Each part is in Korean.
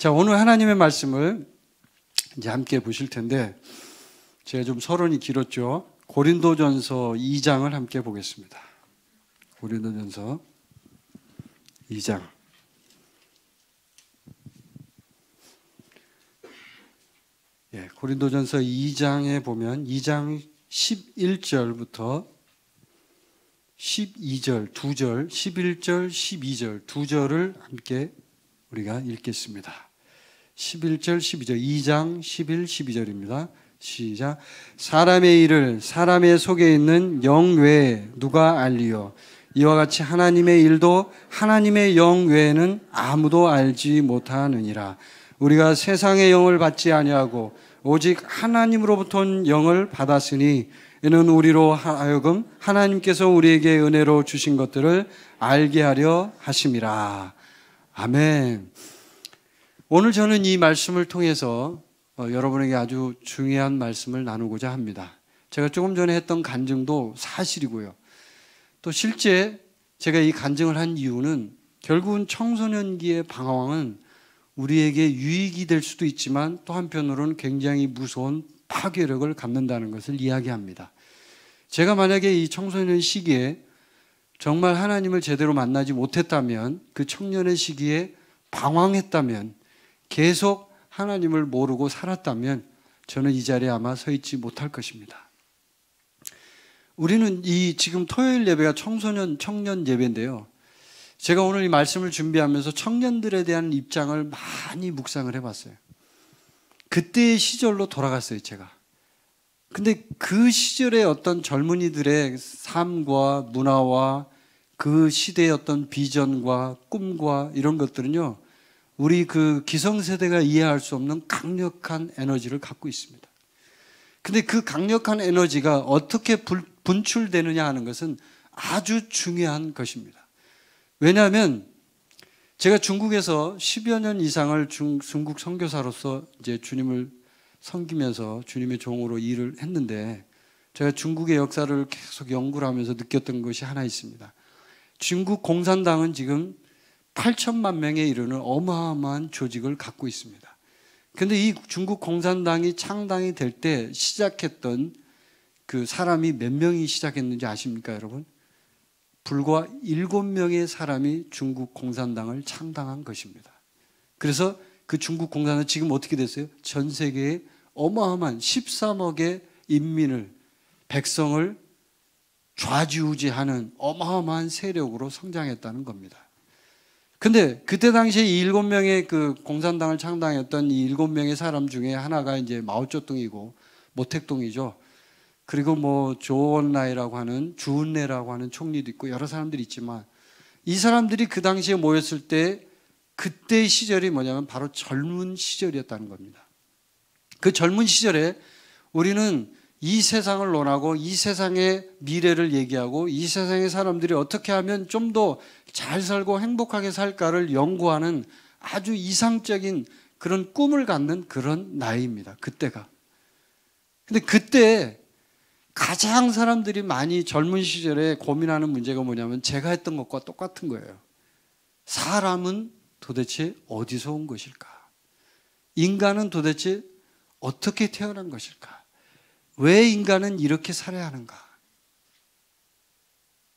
자, 오늘 하나님의 말씀을 이제 함께 보실 텐데 제가 좀 서론이 길었죠. 고린도전서 2장을 함께 보겠습니다. 고린도전서 2장. 예, 고린도전서 2장에 보면 2장 11절부터 12절, 2절, 11절, 12절, 2절을 함께 우리가 읽겠습니다. 11절 12절 2장 11 12절입니다. 시작 사람의 일을 사람의 속에 있는 영 외에 누가 알리요 이와 같이 하나님의 일도 하나님의 영 외에는 아무도 알지 못하느니라 우리가 세상의 영을 받지 아니하고 오직 하나님으로부터 영을 받았으니 이는 우리로 하여금 하나님께서 우리에게 은혜로 주신 것들을 알게 하려 하심이라 아멘 오늘 저는 이 말씀을 통해서 어, 여러분에게 아주 중요한 말씀을 나누고자 합니다. 제가 조금 전에 했던 간증도 사실이고요. 또 실제 제가 이 간증을 한 이유는 결국은 청소년기의 방황은 우리에게 유익이 될 수도 있지만 또 한편으로는 굉장히 무서운 파괴력을 갖는다는 것을 이야기합니다. 제가 만약에 이 청소년 시기에 정말 하나님을 제대로 만나지 못했다면 그 청년의 시기에 방황했다면 계속 하나님을 모르고 살았다면 저는 이 자리에 아마 서 있지 못할 것입니다. 우리는 이 지금 토요일 예배가 청소년 청년 예배인데요. 제가 오늘 이 말씀을 준비하면서 청년들에 대한 입장을 많이 묵상을 해봤어요. 그때의 시절로 돌아갔어요, 제가. 근데 그 시절의 어떤 젊은이들의 삶과 문화와 그 시대의 어떤 비전과 꿈과 이런 것들은요, 우리 그 기성세대가 이해할 수 없는 강력한 에너지를 갖고 있습니다. 근데 그 강력한 에너지가 어떻게 분출되느냐 하는 것은 아주 중요한 것입니다. 왜냐하면 제가 중국에서 10여 년 이상을 중, 중국 선교사로서 이제 주님을 섬기면서 주님의 종으로 일을 했는데 제가 중국의 역사를 계속 연구를 하면서 느꼈던 것이 하나 있습니다. 중국 공산당은 지금 8천만 명에 이르는 어마어마한 조직을 갖고 있습니다. 근데 이 중국 공산당이 창당이 될 때 시작했던 그 사람이 몇 명이 시작했는지 아십니까, 여러분? 불과 7명의 사람이 중국 공산당을 창당한 것입니다. 그래서 그 중국 공산은 지금 어떻게 됐어요? 전 세계에 어마어마한 13억의 인민을, 백성을 좌지우지하는 어마어마한 세력으로 성장했다는 겁니다. 근데 그때 당시에 이 일곱 명의 그 공산당을 창당했던 이 일곱 명의 사람 중에 하나가 이제 마오쩌둥이고 모택동이죠. 그리고 뭐 조원라이라고 하는 주은내라고 하는 총리도 있고 여러 사람들이 있지만 이 사람들이 그 당시에 모였을 때 그때의 시절이 뭐냐면 바로 젊은 시절이었다는 겁니다. 그 젊은 시절에 우리는 이 세상을 논하고 이 세상의 미래를 얘기하고 이 세상의 사람들이 어떻게 하면 좀 더 잘 살고 행복하게 살까를 연구하는 아주 이상적인 그런 꿈을 갖는 그런 나이입니다. 그때가. 근데 그때 가장 사람들이 많이 젊은 시절에 고민하는 문제가 뭐냐면 제가 했던 것과 똑같은 거예요. 사람은 도대체 어디서 온 것일까? 인간은 도대체 어떻게 태어난 것일까? 왜 인간은 이렇게 살아야 하는가?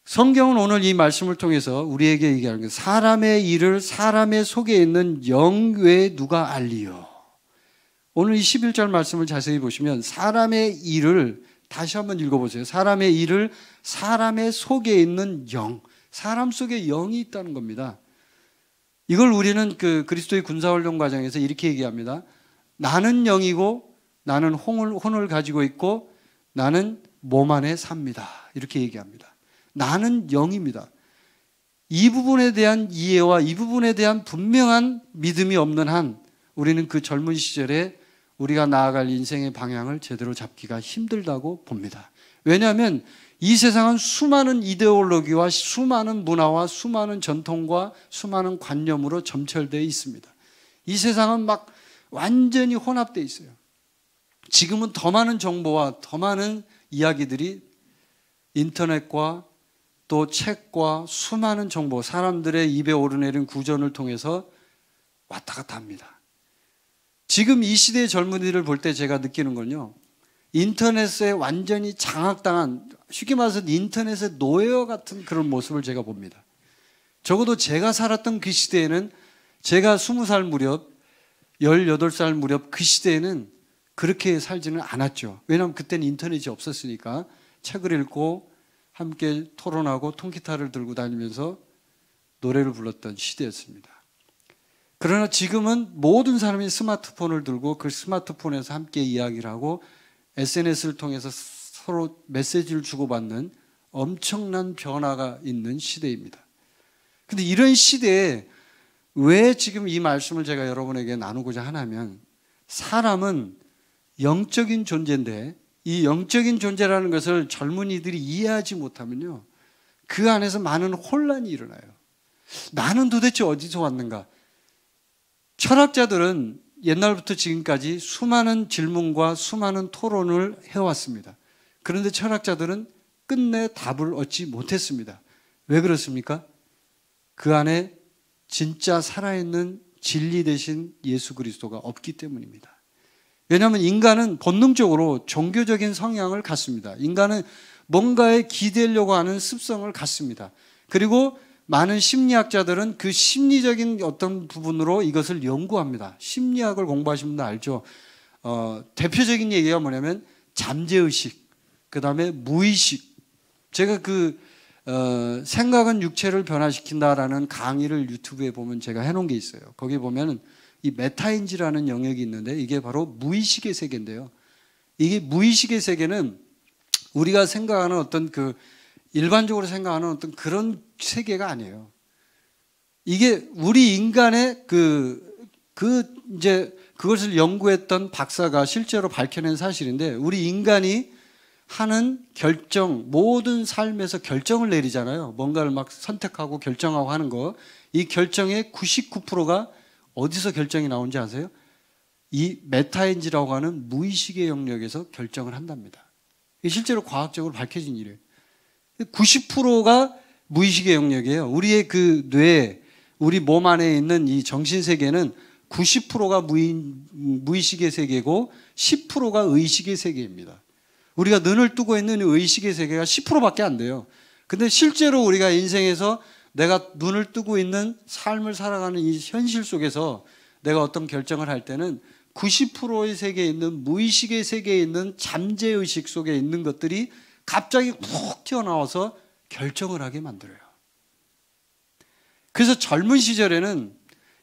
성경은 오늘 이 말씀을 통해서 우리에게 얘기하는 게 사람의 일을 사람의 속에 있는 영외 누가 알리요? 오늘 이 11절 말씀을 자세히 보시면 사람의 일을 다시 한번 읽어보세요. 사람의 일을 사람의 속에 있는 영, 사람 속에 영이 있다는 겁니다. 이걸 우리는 그 그리스도의 군사활동 과정에서 이렇게 얘기합니다. 나는 영이고 나는 혼을, 혼을 가지고 있고 나는 몸 안에 삽니다. 이렇게 얘기합니다. 나는 영입니다. 이 부분에 대한 이해와 이 부분에 대한 분명한 믿음이 없는 한 우리는 그 젊은 시절에 우리가 나아갈 인생의 방향을 제대로 잡기가 힘들다고 봅니다. 왜냐하면 이 세상은 수많은 이데올로기와 수많은 문화와 수많은 전통과 수많은 관념으로 점철되어 있습니다. 이 세상은 막 완전히 혼합되어 있어요. 지금은 더 많은 정보와 더 많은 이야기들이 인터넷과 또 책과 수많은 정보, 사람들의 입에 오르내린 구전을 통해서 왔다 갔다 합니다. 지금 이 시대의 젊은이를 볼 때 제가 느끼는 건요. 인터넷에 완전히 장악당한, 쉽게 말해서 인터넷의 노예어 같은 그런 모습을 제가 봅니다. 적어도 제가 살았던 그 시대에는 제가 20살 무렵, 18살 무렵 그 시대에는 그렇게 살지는 않았죠. 왜냐하면 그때는 인터넷이 없었으니까 책을 읽고 함께 토론하고 통기타를 들고 다니면서 노래를 불렀던 시대였습니다. 그러나 지금은 모든 사람이 스마트폰을 들고 그 스마트폰에서 함께 이야기를 하고 SNS를 통해서 서로 메시지를 주고받는 엄청난 변화가 있는 시대입니다. 근데 이런 시대에 왜 지금 이 말씀을 제가 여러분에게 나누고자 하냐면 사람은 영적인 존재인데 이 영적인 존재라는 것을 젊은이들이 이해하지 못하면요. 그 안에서 많은 혼란이 일어나요. 나는 도대체 어디서 왔는가? 철학자들은 옛날부터 지금까지 수많은 질문과 수많은 토론을 해왔습니다. 그런데 철학자들은 끝내 답을 얻지 못했습니다. 왜 그렇습니까? 그 안에 진짜 살아있는 진리 대신 예수 그리스도가 없기 때문입니다. 왜냐하면 인간은 본능적으로 종교적인 성향을 갖습니다. 인간은 뭔가에 기대려고 하는 습성을 갖습니다. 그리고 많은 심리학자들은 그 심리적인 어떤 부분으로 이것을 연구합니다. 심리학을 공부하신 분들 알죠. 어, 대표적인 얘기가 뭐냐면 잠재의식, 그 다음에 무의식. 제가 그 어, 생각은 육체를 변화시킨다라는 강의를 유튜브에 보면 제가 해놓은 게 있어요. 거기 보면은 이 메타인지라는 영역이 있는데 이게 바로 무의식의 세계인데요. 이게 무의식의 세계는 우리가 생각하는 어떤 그 일반적으로 생각하는 어떤 그런 세계가 아니에요. 이게 우리 인간의 그, 그 이제 그것을 연구했던 박사가 실제로 밝혀낸 사실인데 우리 인간이 하는 결정, 모든 삶에서 결정을 내리잖아요. 뭔가를 막 선택하고 결정하고 하는 거. 이 결정의 99%가 어디서 결정이 나온지 아세요? 이 메타인지라고 하는 무의식의 영역에서 결정을 한답니다. 실제로 과학적으로 밝혀진 일이에요. 90%가 무의식의 영역이에요. 우리의 그 뇌, 우리 몸 안에 있는 이 정신세계는 90%가 무의, 식의 세계고 10%가 의식의 세계입니다. 우리가 눈을 뜨고 있는 의식의 세계가 10%밖에 안 돼요. 근데 실제로 우리가 인생에서 내가 눈을 뜨고 있는 삶을 살아가는 이 현실 속에서 내가 어떤 결정을 할 때는 90%의 세계에 있는 무의식의 세계에 있는 잠재의식 속에 있는 것들이 갑자기 훅 튀어나와서 결정을 하게 만들어요. 그래서 젊은 시절에는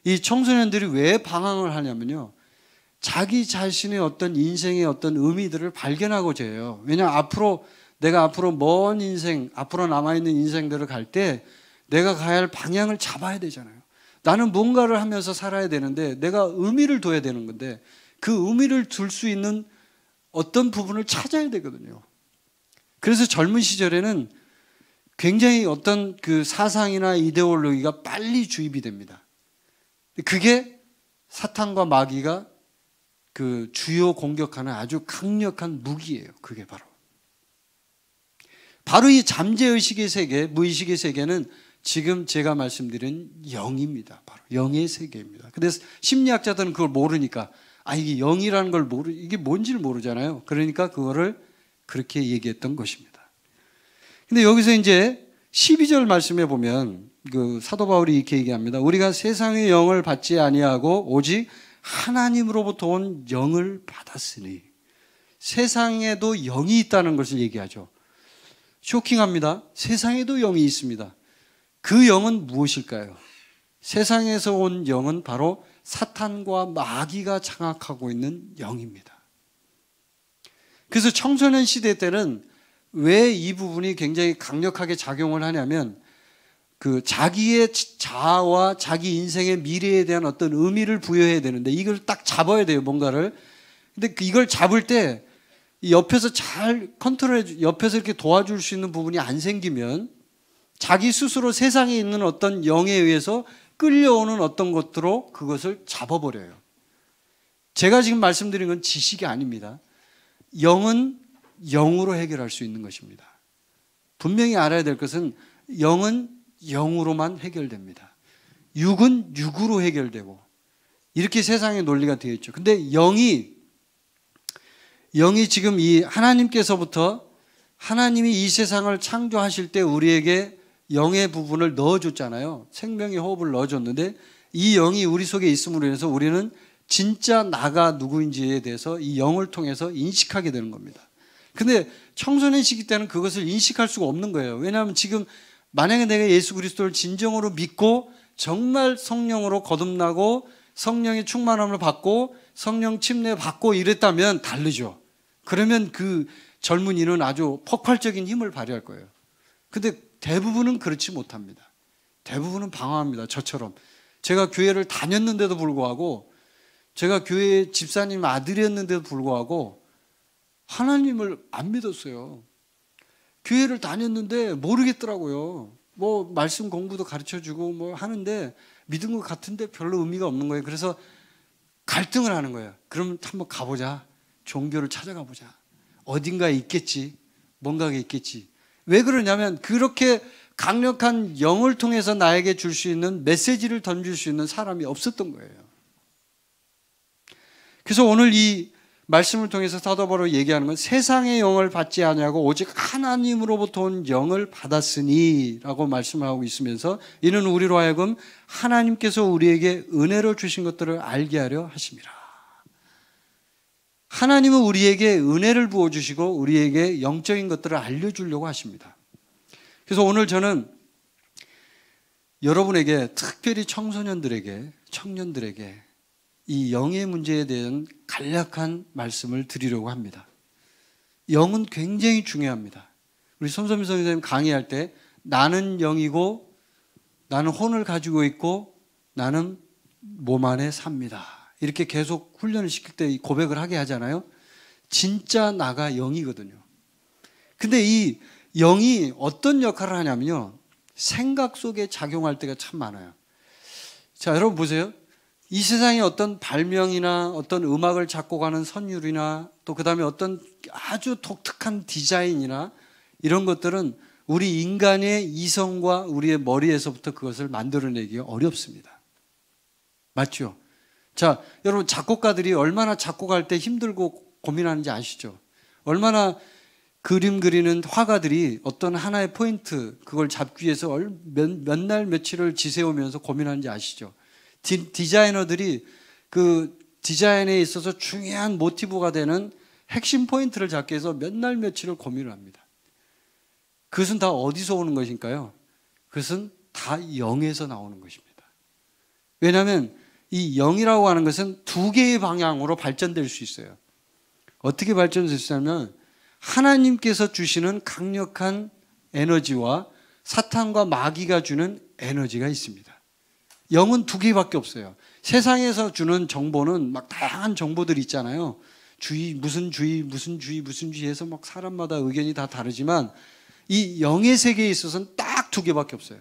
이 청소년들이 왜 방황을 하냐면요. 자기 자신의 어떤 인생의 어떤 의미들을 발견하고자 해요. 왜냐 하면 앞으로 내가 앞으로 먼 인생, 앞으로 남아있는 인생들을 갈때 내가 가야 할 방향을 잡아야 되잖아요. 나는 뭔가를 하면서 살아야 되는데 내가 의미를 둬야 되는 건데 그 의미를 둘 수 있는 어떤 부분을 찾아야 되거든요. 그래서 젊은 시절에는 굉장히 어떤 그 사상이나 이데올로기가 빨리 주입이 됩니다. 그게 사탄과 마귀가 그 주요 공격하는 아주 강력한 무기예요. 그게 바로. 바로 이 잠재의식의 세계, 무의식의 세계는 지금 제가 말씀드린 영입니다. 바로 영의 세계입니다. 근데 심리학자들은 그걸 모르니까 아 이게 영이라는 걸 모르 이게 뭔지를 모르잖아요. 그러니까 그거를 그렇게 얘기했던 것입니다. 근데 여기서 이제 12절 말씀에 보면 그 사도 바울이 이렇게 얘기합니다. 우리가 세상의 영을 받지 아니하고 오직 하나님으로부터 온 영을 받았으니 세상에도 영이 있다는 것을 얘기하죠. 쇼킹합니다. 세상에도 영이 있습니다. 그 영은 무엇일까요? 세상에서 온 영은 바로 사탄과 마귀가 장악하고 있는 영입니다. 그래서 청소년 시대 때는 왜 이 부분이 굉장히 강력하게 작용을 하냐면 그 자기의 자아와 자기 인생의 미래에 대한 어떤 의미를 부여해야 되는데 이걸 딱 잡아야 돼요, 뭔가를. 근데 그 이걸 잡을 때 옆에서 잘 컨트롤해, 옆에서 이렇게 도와줄 수 있는 부분이 안 생기면 자기 스스로 세상에 있는 어떤 영에 의해서 끌려오는 어떤 것들로 그것을 잡아버려요. 제가 지금 말씀드린 건 지식이 아닙니다. 영은 영으로 해결할 수 있는 것입니다. 분명히 알아야 될 것은 영은 영으로만 해결됩니다. 육은 육으로 해결되고 이렇게 세상의 논리가 되어 있죠. 근데 영이 영이 지금 이 하나님께서부터 하나님이 이 세상을 창조하실 때 우리에게 영의 부분을 넣어줬잖아요. 생명의 호흡을 넣어줬는데 이 영이 우리 속에 있음으로 인해서 우리는 진짜 나가 누구인지에 대해서 이 영을 통해서 인식하게 되는 겁니다. 근데 청소년 시기 때는 그것을 인식할 수가 없는 거예요. 왜냐하면 지금 만약에 내가 예수 그리스도를 진정으로 믿고 정말 성령으로 거듭나고 성령의 충만함을 받고 성령 침례 받고 이랬다면 다르죠. 그러면 그 젊은이는 아주 폭발적인 힘을 발휘할 거예요. 근데 대부분은 그렇지 못합니다. 대부분은 방황합니다. 저처럼. 제가 교회를 다녔는데도 불구하고 제가 교회 집사님 아들이었는데도 불구하고 하나님을 안 믿었어요. 교회를 다녔는데 모르겠더라고요. 뭐 말씀 공부도 가르쳐 주고 뭐 하는데 믿은 것 같은데 별로 의미가 없는 거예요. 그래서 갈등을 하는 거예요. 그럼 한번 가보자. 종교를 찾아가 보자. 어딘가에 있겠지. 뭔가가 있겠지. 왜 그러냐면 그렇게 강력한 영을 통해서 나에게 줄 수 있는 메시지를 던질 수 있는 사람이 없었던 거예요. 그래서 오늘 이 말씀을 통해서 사도바로 얘기하는 건 세상의 영을 받지 아니고 오직 하나님으로부터 온 영을 받았으니라고 말씀하고 있으면서 이는 우리로 하여금 하나님께서 우리에게 은혜로 주신 것들을 알게 하려 하십니다. 하나님은 우리에게 은혜를 부어주시고 우리에게 영적인 것들을 알려주려고 하십니다. 그래서 오늘 저는 여러분에게 특별히 청소년들에게 청년들에게 이 영의 문제에 대한 간략한 말씀을 드리려고 합니다. 영은 굉장히 중요합니다. 우리 손소민 선생님 강의할 때 나는 영이고 나는 혼을 가지고 있고 나는 몸 안에 삽니다. 이렇게 계속 훈련을 시킬 때 고백을 하게 하잖아요. 진짜 나가 영이거든요. 근데 이 영이 어떤 역할을 하냐면요. 생각 속에 작용할 때가 참 많아요. 자, 여러분 보세요. 이 세상에 어떤 발명이나 어떤 음악을 작곡하는 선율이나 또 그다음에 어떤 아주 독특한 디자인이나 이런 것들은 우리 인간의 이성과 우리의 머리에서부터 그것을 만들어내기 어렵습니다. 맞죠? 자, 여러분 작곡가들이 얼마나 작곡할 때 힘들고 고민하는지 아시죠? 얼마나 그림 그리는 화가들이 어떤 하나의 포인트 그걸 잡기 위해서 몇날 며칠을 지새우면서 고민하는지 아시죠? 디, 디자이너들이 그 디자인에 있어서 중요한 모티브가 되는 핵심 포인트를 잡기 위해서 몇 날 며칠을 고민을 합니다. 그것은 다 어디서 오는 것인가요? 그것은 다 영에서 나오는 것입니다. 왜냐하면 이 영이라고 하는 것은 두 개의 방향으로 발전될 수 있어요. 어떻게 발전됐수 있냐면 하나님께서 주시는 강력한 에너지와 사탄과 마귀가 주는 에너지가 있습니다. 영은 두 개밖에 없어요. 세상에서 주는 정보는 막 다양한 정보들이 있잖아요. 주의, 무슨 주의, 무슨 주의, 무슨 주의 해서 막 사람마다 의견이 다 다르지만 이 영의 세계에 있어서는 딱 두 개밖에 없어요.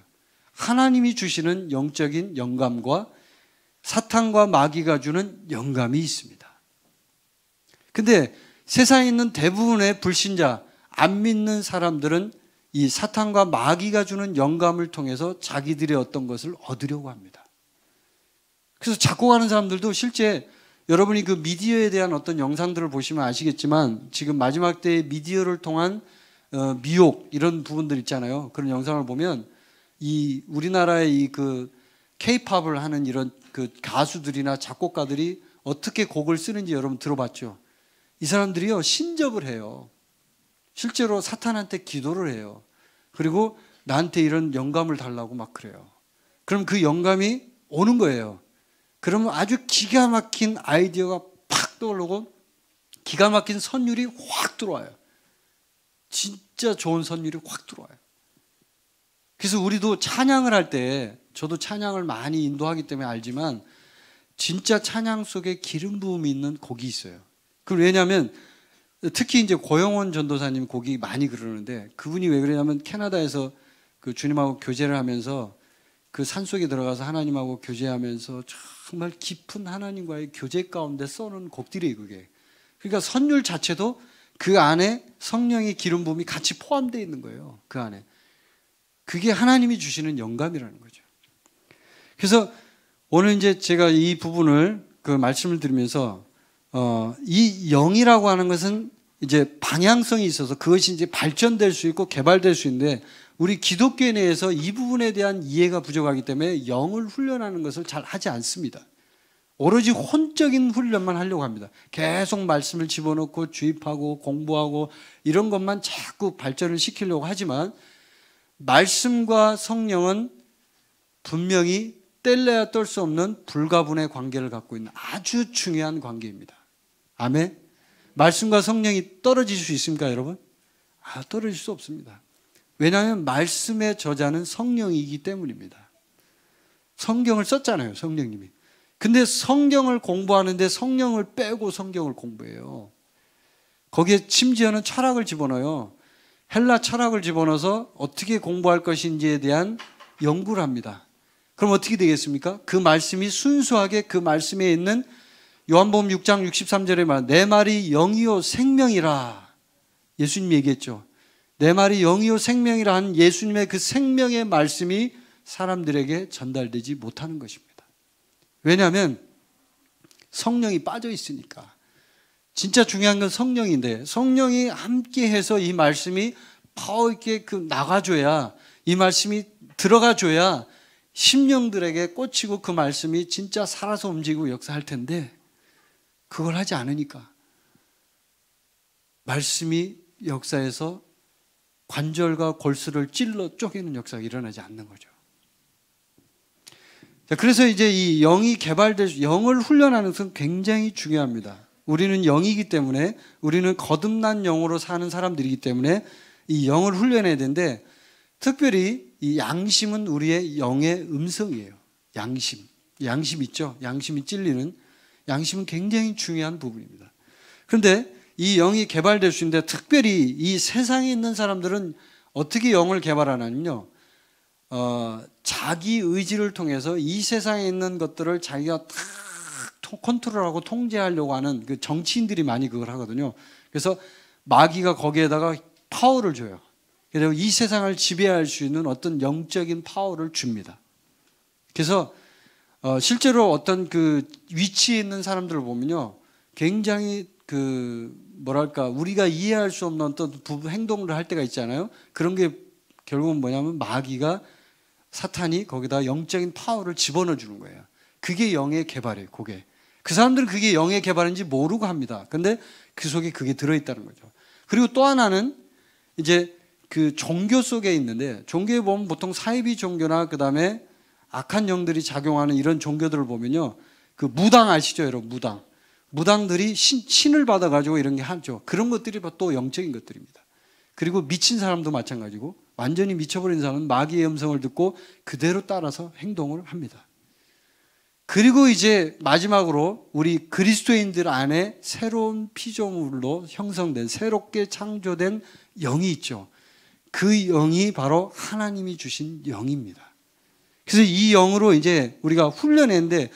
하나님이 주시는 영적인 영감과 사탄과 마귀가 주는 영감이 있습니다. 근데 세상에 있는 대부분의 불신자, 안 믿는 사람들은 이 사탄과 마귀가 주는 영감을 통해서 자기들의 어떤 것을 얻으려고 합니다. 그래서 작곡하는 사람들도 실제 여러분이 그 미디어에 대한 어떤 영상들을 보시면 아시겠지만 지금 마지막 때의 미디어를 통한 어, 미혹 이런 부분들 있잖아요. 그런 영상을 보면 이 우리나라의 이그 케이팝을 하는 이런 그 가수들이나 작곡가들이 어떻게 곡을 쓰는지 여러분 들어봤죠? 이 사람들이요, 신접을 해요. 실제로 사탄한테 기도를 해요. 그리고 나한테 이런 영감을 달라고 막 그래요. 그럼 그 영감이 오는 거예요. 그러면 아주 기가 막힌 아이디어가 팍 떠오르고 기가 막힌 선율이 확 들어와요. 진짜 좋은 선율이 확 들어와요. 그래서 우리도 찬양을 할때 저도 찬양을 많이 인도하기 때문에 알지만 진짜 찬양 속에 기름 부음이 있는 곡이 있어요. 그 왜냐하면 특히 이제 고영원 전도사님 곡이 많이 그러는데 그분이 왜 그러냐면 캐나다에서 그 주님하고 교제를 하면서 그 산속에 들어가서 하나님하고 교제하면서 정말 깊은 하나님과의 교제 가운데 써놓은 곡들이 그게. 그러니까 선율 자체도 그 안에 성령의 기름 부음이 같이 포함되어 있는 거예요. 그 안에. 그게 하나님이 주시는 영감이라는 거죠. 그래서 오늘 이제 제가 이 부분을 그 말씀을 드리면서 어, 이 영이라고 하는 것은 이제 방향성이 있어서 그것이 이제 발전될 수 있고 개발될 수 있는데 우리 기독교 내에서 이 부분에 대한 이해가 부족하기 때문에 영을 훈련하는 것을 잘 하지 않습니다. 오로지 혼적인 훈련만 하려고 합니다. 계속 말씀을 집어넣고 주입하고 공부하고 이런 것만 자꾸 발전을 시키려고 하지만 말씀과 성령은 분명히 뗄래야 뗄수 없는 불가분의 관계를 갖고 있는 아주 중요한 관계입니다. 아멘. 말씀과 성령이 떨어질 수 있습니까, 여러분? 아, 떨어질 수 없습니다. 왜냐하면 말씀의 저자는 성령이기 때문입니다. 성경을 썼잖아요, 성령님이. 근데 성경을 공부하는데 성령을 빼고 성경을 공부해요. 거기에 심지어는 철학을 집어넣어요. 헬라 철학을 집어넣어서 어떻게 공부할 것인지에 대한 연구를 합니다. 그럼 어떻게 되겠습니까? 그 말씀이 순수하게 그 말씀에 있는 요한복음 6장 63절에 말내 말이 영이요 생명이라 예수님이 얘기했죠. 내 말이 영이요 생명이라 한 예수님의 그 생명의 말씀이 사람들에게 전달되지 못하는 것입니다. 왜냐하면 성령이 빠져 있으니까. 진짜 중요한 건 성령인데 성령이 함께해서 이 말씀이 파워 있게 그 나가줘야 이 말씀이 들어가줘야 심령들에게 꽂히고 그 말씀이 진짜 살아서 움직이고 역사할 텐데 그걸 하지 않으니까 말씀이 역사에서 관절과 골수를 찔러 쪼개는 역사가 일어나지 않는 거죠. 자, 그래서 이제 이 영이 개발될 영을 훈련하는 것은 굉장히 중요합니다. 우리는 영이기 때문에 우리는 거듭난 영으로 사는 사람들이기 때문에 이 영을 훈련해야 되는데 특별히 이 양심은 우리의 영의 음성이에요. 양심. 양심 있죠? 양심이 찔리는. 양심은 굉장히 중요한 부분입니다. 그런데 이 영이 개발될 수 있는데 특별히 이 세상에 있는 사람들은 어떻게 영을 개발하냐는요 어, 자기 의지를 통해서 이 세상에 있는 것들을 자기가 다 컨트롤하고 통제하려고 하는 그 정치인들이 많이 그걸 하거든요. 그래서 마귀가 거기에다가 파워를 줘요. 그리고이 세상을 지배할 수 있는 어떤 영적인 파워를 줍니다. 그래서 어 실제로 어떤 그 위치에 있는 사람들을 보면요, 굉장히 그 뭐랄까 우리가 이해할 수 없는 어떤 부부 행동을 할 때가 있잖아요. 그런 게 결국은 뭐냐면 마귀가 사탄이 거기다 영적인 파워를 집어넣어 주는 거예요. 그게 영의 개발이에요, 그게. 그 사람들은 그게 영의 개발인지 모르고 합니다. 근데 그 속에 그게 들어있다는 거죠. 그리고 또 하나는 이제 그 종교 속에 있는데 종교에 보면 보통 사이비 종교나 그다음에 악한 영들이 작용하는 이런 종교들을 보면요. 그 무당 아시죠, 여러분? 무당. 무당들이 신, 신을 받아 가지고 이런 게 하죠. 그런 것들이 또 영적인 것들입니다. 그리고 미친 사람도 마찬가지고 완전히 미쳐버린 사람은 마귀의 음성을 듣고 그대로 따라서 행동을 합니다. 그리고 이제 마지막으로 우리 그리스도인들 안에 새로운 피조물로 형성된 새롭게 창조된 영이 있죠. 그 영이 바로 하나님이 주신 영입니다. 그래서 이 영으로 이제 우리가 훈련했는데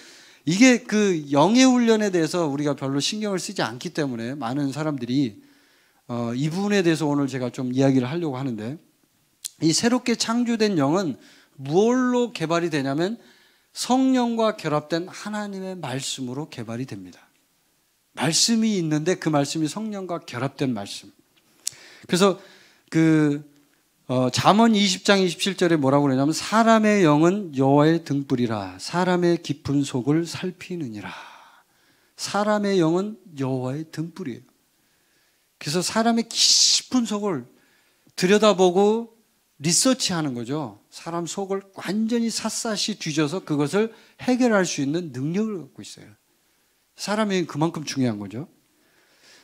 이게 그 영의 훈련에 대해서 우리가 별로 신경을 쓰지 않기 때문에 많은 사람들이 어, 이 부분에 대해서 오늘 제가 좀 이야기를 하려고 하는데 이 새롭게 창조된 영은 무얼로 개발이 되냐면 성령과 결합된 하나님의 말씀으로 개발이 됩니다. 말씀이 있는데 그 말씀이 성령과 결합된 말씀. 그래서 그 어, 잠언 20장 27절에 뭐라고 그러냐면 사람의 영은 여호와의 등불이라 사람의 깊은 속을 살피느니라. 사람의 영은 여호와의 등불이에요. 그래서 사람의 깊은 속을 들여다보고 리서치하는 거죠. 사람 속을 완전히 샅샅이 뒤져서 그것을 해결할 수 있는 능력을 갖고 있어요. 사람이 그만큼 중요한 거죠.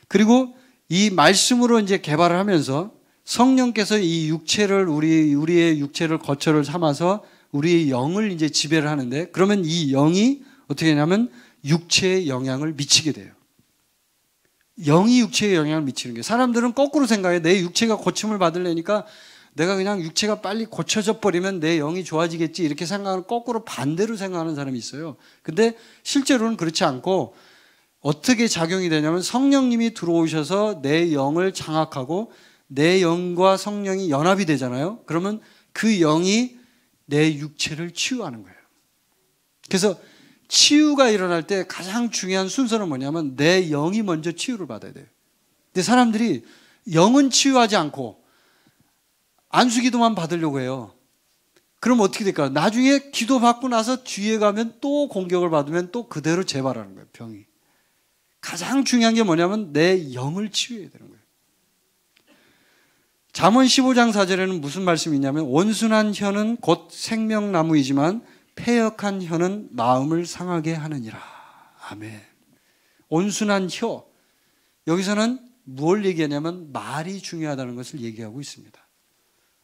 그리고 이 말씀으로 이제 개발을 하면서 성령께서 이 육체를 우리 우리의 육체를 거처를 삼아서 우리의 영을 이제 지배를 하는데 그러면 이 영이 어떻게 되냐면 육체에 영향을 미치게 돼요. 영이 육체에 영향을 미치는 게 사람들은 거꾸로 생각해 내 육체가 고침을 받으려니까 내가 그냥 육체가 빨리 고쳐져 버리면 내 영이 좋아지겠지 이렇게 생각하는 거꾸로 반대로 생각하는 사람이 있어요. 근데 실제로는 그렇지 않고 어떻게 작용이 되냐면 성령님이 들어오셔서 내 영을 장악하고 내 영과 성령이 연합이 되잖아요. 그러면 그 영이 내 육체를 치유하는 거예요. 그래서 치유가 일어날 때 가장 중요한 순서는 뭐냐면 내 영이 먼저 치유를 받아야 돼요. 근데 사람들이 영은 치유하지 않고 안수기도만 받으려고 해요. 그럼 어떻게 될까요? 나중에 기도 받고 나서 뒤에 가면 또 공격을 받으면 또 그대로 재발하는 거예요, 병이. 가장 중요한 게 뭐냐면 내 영을 치유해야 되는 거예요. 잠언 15장 4절에는 무슨 말씀이 있냐면 온순한 혀는 곧 생명나무이지만 폐역한 혀는 마음을 상하게 하느니라. 아멘. 온순한 혀. 여기서는 무엇 얘기하냐면 말이 중요하다는 것을 얘기하고 있습니다.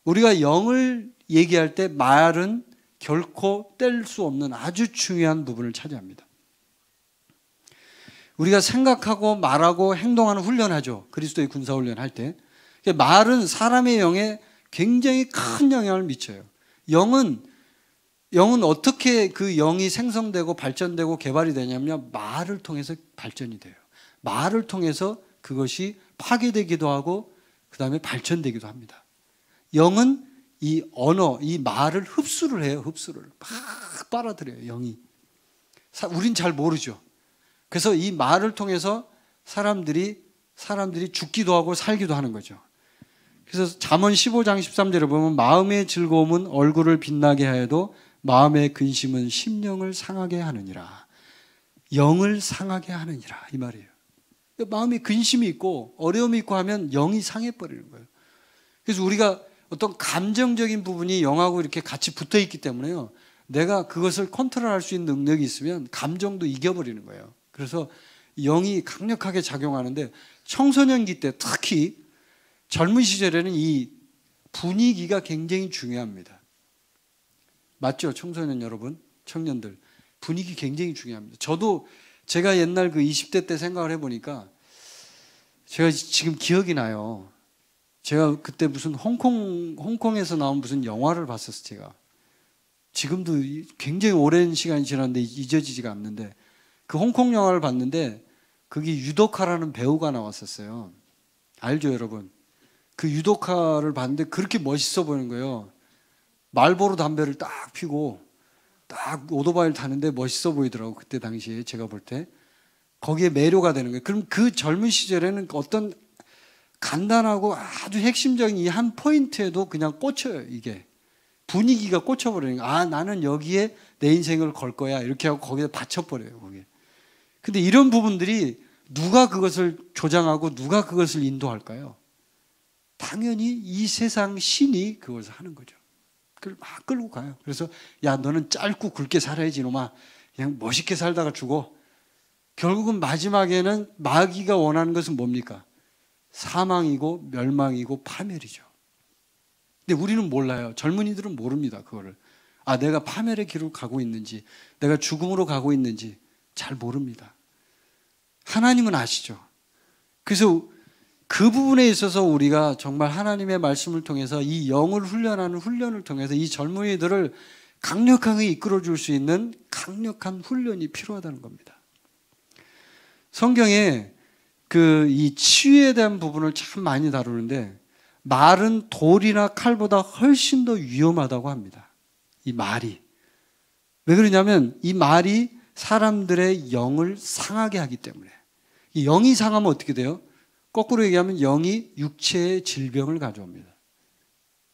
우리가 영을 얘기할 때 말은 결코 뗄 수 없는 아주 중요한 부분을 차지합니다. 우리가 생각하고 말하고 행동하는 훈련하죠. 그리스도의 군사훈련 할 때. 그러니까 말은 사람의 영에 굉장히 큰 영향을 미쳐요. 영은 영은 어떻게 그 영이 생성되고 발전되고 개발이 되냐면 말을 통해서 발전이 돼요. 말을 통해서 그것이 파괴되기도 하고 그다음에 발전되기도 합니다. 영은 이 언어, 이 말을 흡수를 해요. 흡수를 막 빨아들여요. 영이. 우린 잘 모르죠. 그래서 이 말을 통해서 사람들이 사람들이 죽기도 하고 살기도 하는 거죠. 그래서 잠언 15장 13절에 보면 마음의 즐거움은 얼굴을 빛나게 하여도 마음의 근심은 심령을 상하게 하느니라. 영을 상하게 하느니라 이 말이에요. 그러니까 마음에 근심이 있고 어려움이 있고 하면 영이 상해 버리는 거예요. 그래서 우리가 어떤 감정적인 부분이 영하고 이렇게 같이 붙어 있기 때문에요. 내가 그것을 컨트롤할 수 있는 능력이 있으면 감정도 이겨버리는 거예요. 그래서 영이 강력하게 작용하는데 청소년기 때 특히 젊은 시절에는 이 분위기가 굉장히 중요합니다. 맞죠? 청소년 여러분, 청년들. 분위기 굉장히 중요합니다. 저도 제가 옛날 그 20대 때 생각을 해보니까 제가 지금 기억이 나요. 제가 그때 무슨 홍콩, 홍콩에서 나온 무슨 영화를 봤었어, 제가. 지금도 굉장히 오랜 시간이 지났는데 잊어지지가 않는데 그 홍콩 영화를 봤는데 그게 유덕화라는 배우가 나왔었어요. 알죠, 여러분? 그 유도카를 봤는데 그렇게 멋있어 보이는 거예요. 말보로 담배를 딱 피고 딱 오토바이를 타는데 멋있어 보이더라고 그때 당시에 제가 볼 때 거기에 매료가 되는 거예요. 그럼 그 젊은 시절에는 어떤 간단하고 아주 핵심적인 이 한 포인트에도 그냥 꽂혀요 이게 분위기가 꽂혀버리는 거아 나는 여기에 내 인생을 걸 거야 이렇게 하고 거기에 받쳐버려요 거기에 근데 이런 부분들이 누가 그것을 조장하고 누가 그것을 인도할까요? 당연히 이 세상 신이 그것을 하는 거죠. 그걸 막 끌고 가요. 그래서 야 너는 짧고 굵게 살아야지 놈아. 그냥 멋있게 살다가 죽어. 결국은 마지막에는 마귀가 원하는 것은 뭡니까? 사망이고 멸망이고 파멸이죠. 근데 우리는 몰라요. 젊은이들은 모릅니다. 그거를. 아, 내가 파멸의 길을 가고 있는지, 내가 죽음으로 가고 있는지 잘 모릅니다. 하나님은 아시죠. 그래서 그 부분에 있어서 우리가 정말 하나님의 말씀을 통해서 이 영을 훈련하는 훈련을 통해서 이 젊은이들을 강력하게 이끌어 줄 수 있는 강력한 훈련이 필요하다는 겁니다. 성경에 그 이 치유에 대한 부분을 참 많이 다루는데 말은 돌이나 칼보다 훨씬 더 위험하다고 합니다. 이 말이. 왜 그러냐면 이 말이 사람들의 영을 상하게 하기 때문에. 이 영이 상하면 어떻게 돼요? 거꾸로 얘기하면 영이 육체의 질병을 가져옵니다.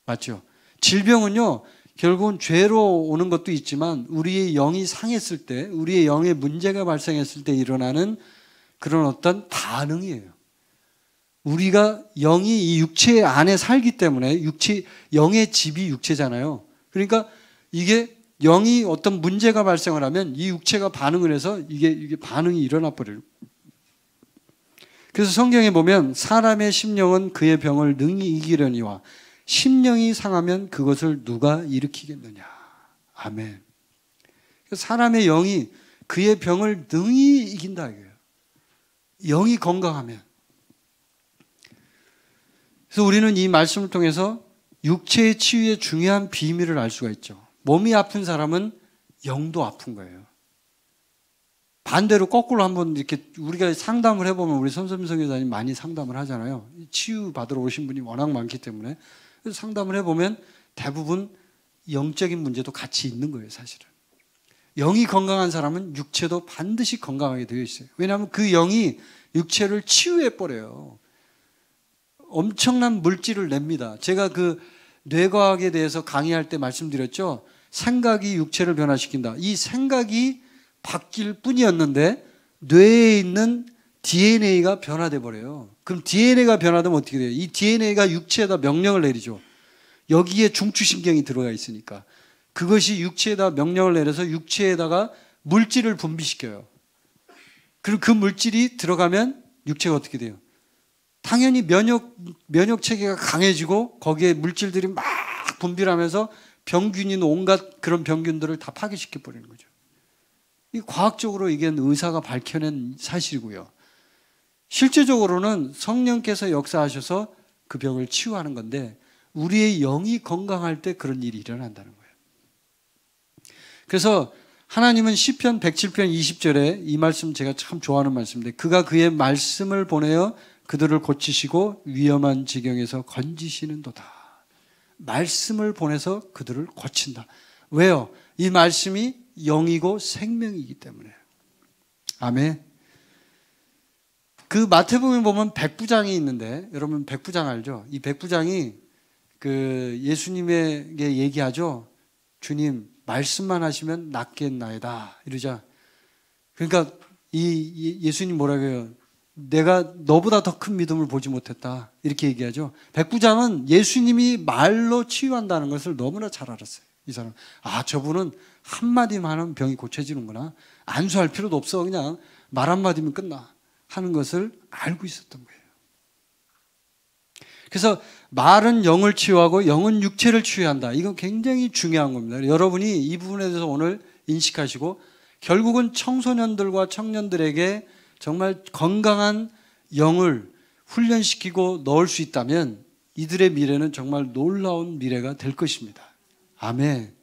맞죠? 질병은요, 결국은 죄로 오는 것도 있지만 우리의 영이 상했을 때, 우리의 영에 문제가 발생했을 때 일어나는 그런 어떤 반응이에요. 우리가 영이 이 육체 안에 살기 때문에 육체, 영의 집이 육체잖아요. 그러니까 이게 영이 어떤 문제가 발생을 하면 이 육체가 반응을 해서 이게, 이게 반응이 일어나 버려요. 그래서 성경에 보면 사람의 심령은 그의 병을 능히 이기려니와 심령이 상하면 그것을 누가 일으키겠느냐. 아멘. 사람의 영이 그의 병을 능히 이긴다 이거예요. 영이 건강하면. 그래서 우리는 이 말씀을 통해서 육체의 치유의 중요한 비밀을 알 수가 있죠. 몸이 아픈 사람은 영도 아픈 거예요. 반대로 거꾸로 한번 이렇게 우리가 상담을 해보면 우리 선선성 교사님 많이 상담을 하잖아요. 치유받으러 오신 분이 워낙 많기 때문에. 그래서 상담을 해보면 대부분 영적인 문제도 같이 있는 거예요, 사실은. 영이 건강한 사람은 육체도 반드시 건강하게 되어 있어요. 왜냐하면 그 영이 육체를 치유해버려요. 엄청난 물질을 냅니다. 제가 그 뇌과학에 대해서 강의할 때 말씀드렸죠. 생각이 육체를 변화시킨다. 이 생각이 바뀔 뿐이었는데 뇌에 있는 DNA가 변화돼 버려요. 그럼 DNA가 변화되면 어떻게 돼요? 이 DNA가 육체에다 명령을 내리죠. 여기에 중추신경이 들어가 있으니까 그것이 육체에다 명령을 내려서 육체에다가 물질을 분비시켜요. 그리고 그 물질이 들어가면 육체가 어떻게 돼요? 당연히 면역 면역 체계가 강해지고 거기에 물질들이 막 분비하면서 병균인 온갖 그런 병균들을 다 파괴시켜 버리는 거죠. 이 과학적으로 이게 의사가 밝혀낸 사실이고요. 실제적으로는 성령께서 역사하셔서 그 병을 치유하는 건데 우리의 영이 건강할 때 그런 일이 일어난다는 거예요. 그래서 하나님은 시편 107편 20절에 이 말씀 제가 참 좋아하는 말씀인데 그가 그의 말씀을 보내어 그들을 고치시고 위험한 지경에서 건지시는도다. 말씀을 보내서 그들을 고친다. 왜요? 이 말씀이 영이고 생명이기 때문에. 아멘. 그 마태복음 보면 백부장이 있는데 여러분 백부장 알죠? 이 백부장이 그 예수님에게 얘기하죠. 주님 말씀만 하시면 낫겠나이다 이러자. 그러니까 이 예수님 뭐라 그래요? 내가 너보다 더 큰 믿음을 보지 못했다 이렇게 얘기하죠. 백부장은 예수님이 말로 치유한다는 것을 너무나 잘 알았어요. 이 사람 아 저분은 한마디만 하면 병이 고쳐지는구나. 안수할 필요도 없어. 그냥 말 한마디면 끝나. 하는 것을 알고 있었던 거예요. 그래서 말은 영을 치유하고 영은 육체를 치유한다. 이건 굉장히 중요한 겁니다. 여러분이 이 부분에 대해서 오늘 인식하시고 결국은 청소년들과 청년들에게 정말 건강한 영을 훈련시키고 넣을 수 있다면 이들의 미래는 정말 놀라운 미래가 될 것입니다. 아멘.